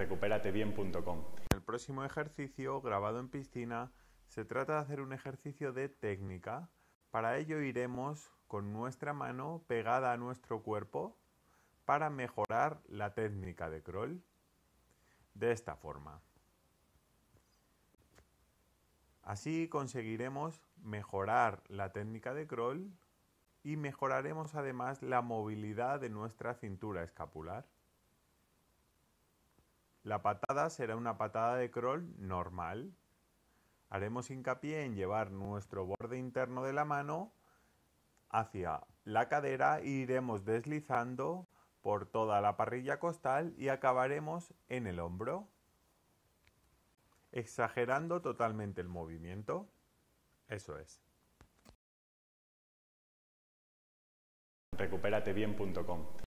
recuperatebien.com. El próximo ejercicio, grabado en piscina, se trata de hacer un ejercicio de técnica. Para ello iremos con nuestra mano pegada a nuestro cuerpo para mejorar la técnica de crawl de esta forma. Así conseguiremos mejorar la técnica de crawl y mejoraremos además la movilidad de nuestra cintura escapular. La patada será una patada de crawl normal. Haremos hincapié en llevar nuestro borde interno de la mano hacia la cadera e iremos deslizando por toda la parrilla costal y acabaremos en el hombro, exagerando totalmente el movimiento. Eso es.